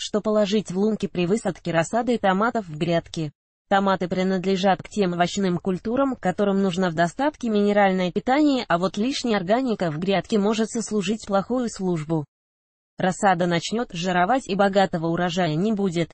что положить в лунки при высадке рассады томатов в грядке? Томаты принадлежат к тем овощным культурам, которым нужно в достатке минеральное питание, а вот лишняя органика в грядке может сослужить плохую службу. Рассада начнет жировать и богатого урожая не будет.